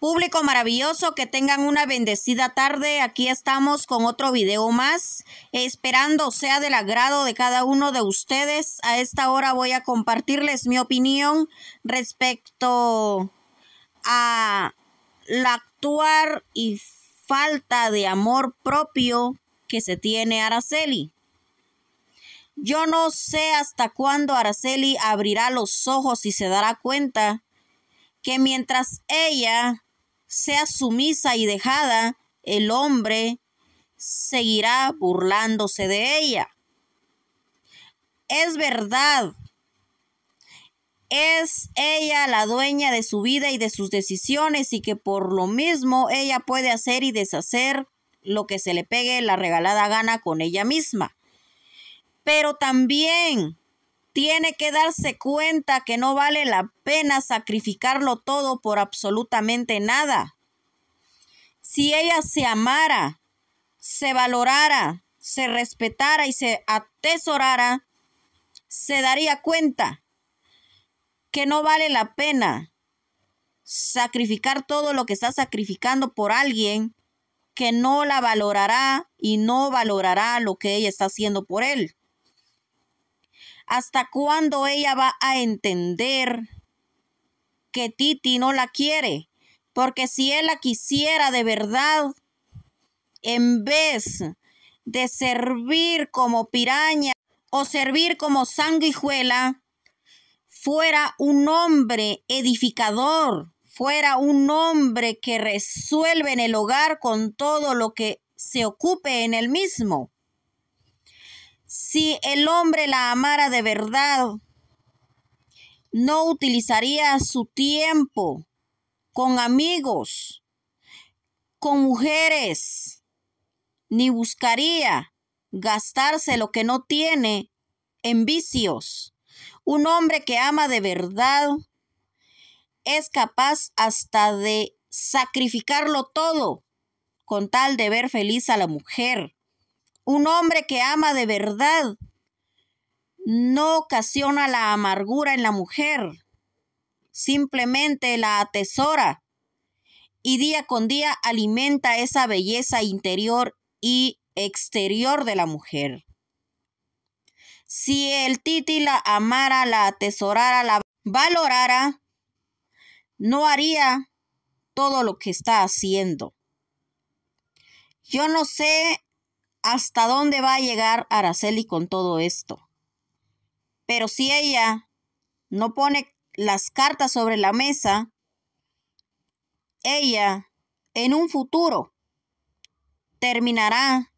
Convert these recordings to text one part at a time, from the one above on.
Público maravilloso, que tengan una bendecida tarde. Aquí estamos con otro video más, esperando sea del agrado de cada uno de ustedes. A esta hora voy a compartirles mi opinión respecto a la actuar y falta de amor propio que se tiene Araceli. Yo no sé hasta cuándo Araceli abrirá los ojos y se dará cuenta que mientras ella sea sumisa y dejada, el hombre seguirá burlándose de ella. Es verdad. Es ella la dueña de su vida y de sus decisiones y que por lo mismo ella puede hacer y deshacer lo que se le pegue la regalada gana con ella misma. Pero también tiene que darse cuenta que no vale la pena sacrificarlo todo por absolutamente nada. Si ella se amara, se valorara, se respetara y se atesorara, se daría cuenta que no vale la pena sacrificar todo lo que está sacrificando por alguien que no la valorará y no valorará lo que ella está haciendo por él. ¿Hasta cuándo ella va a entender que Titi no la quiere? Porque si él la quisiera de verdad, en vez de servir como piraña o servir como sanguijuela, fuera un hombre edificador, fuera un hombre que resuelve en el hogar con todo lo que se ocupe en el mismo. Si el hombre la amara de verdad, no utilizaría su tiempo con amigos, con mujeres, ni buscaría gastarse lo que no tiene en vicios. Un hombre que ama de verdad es capaz hasta de sacrificarlo todo con tal de ver feliz a la mujer. Un hombre que ama de verdad no ocasiona la amargura en la mujer, simplemente la atesora y día con día alimenta esa belleza interior y exterior de la mujer. Si el Titi la amara, la atesorara, la valorara, no haría todo lo que está haciendo. Yo no sé hasta dónde va a llegar Araceli con todo esto. Pero si ella no pone las cartas sobre la mesa, ella en un futuro terminará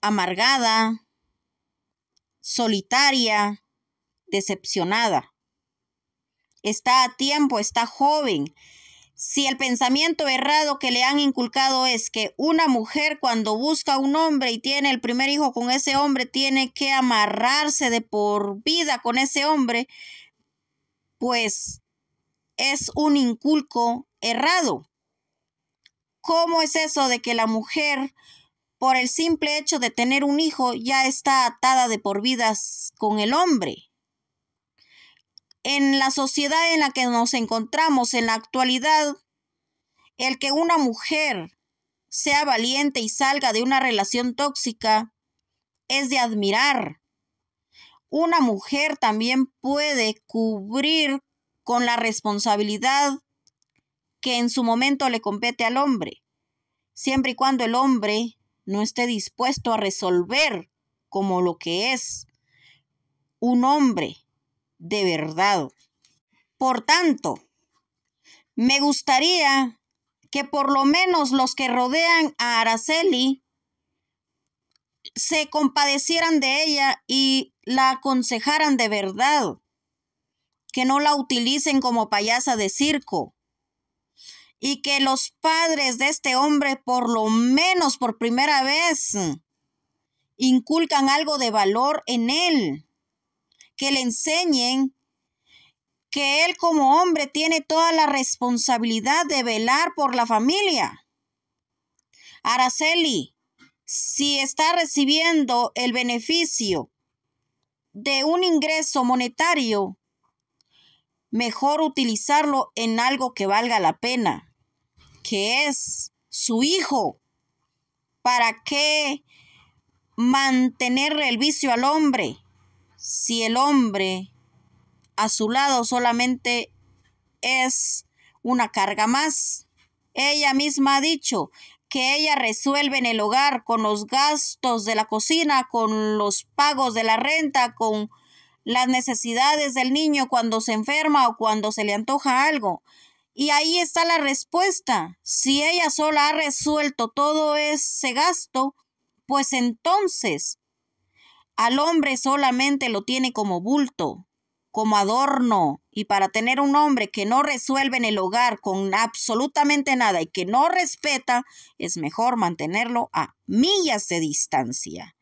amargada, solitaria, decepcionada. Está a tiempo, está joven, si el pensamiento errado que le han inculcado es que una mujer cuando busca un hombre y tiene el primer hijo con ese hombre tiene que amarrarse de por vida con ese hombre, pues es un inculco errado. ¿Cómo es eso de que la mujer, por el simple hecho de tener un hijo, ya está atada de por vida con el hombre? en la sociedad en la que nos encontramos en la actualidad, el que una mujer sea valiente y salga de una relación tóxica es de admirar. Una mujer también puede cubrir con la responsabilidad que en su momento le compete al hombre, siempre y cuando el hombre no esté dispuesto a resolver como lo que es un hombre de verdad. Por tanto, me gustaría que por lo menos los que rodean a Araceli se compadecieran de ella y la aconsejaran de verdad, que no la utilicen como payasa de circo y que los padres de este hombre por lo menos por primera vez inculcan algo de valor en él que le enseñen que él como hombre tiene toda la responsabilidad de velar por la familia. Araceli, si está recibiendo el beneficio de un ingreso monetario, mejor utilizarlo en algo que valga la pena, que es su hijo. ¿Para qué mantenerle el vicio al hombre? si el hombre a su lado solamente es una carga más. Ella misma ha dicho que ella resuelve en el hogar con los gastos de la cocina, con los pagos de la renta, con las necesidades del niño cuando se enferma o cuando se le antoja algo. Y ahí está la respuesta. Si ella sola ha resuelto todo ese gasto, pues entonces al hombre solamente lo tiene como bulto, como adorno, y para tener un hombre que no resuelve en el hogar con absolutamente nada y que no respeta, es mejor mantenerlo a millas de distancia.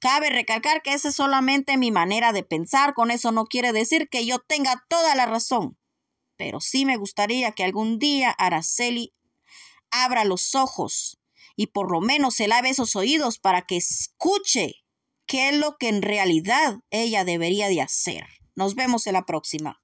Cabe recalcar que esa es solamente mi manera de pensar, con eso no quiere decir que yo tenga toda la razón, pero sí me gustaría que algún día Araceli abra los ojos y por lo menos se lave esos oídos para que escuche qué es lo que en realidad ella debería de hacer. Nos vemos en la próxima.